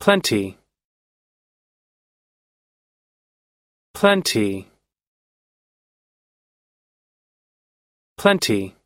plenty plenty plenty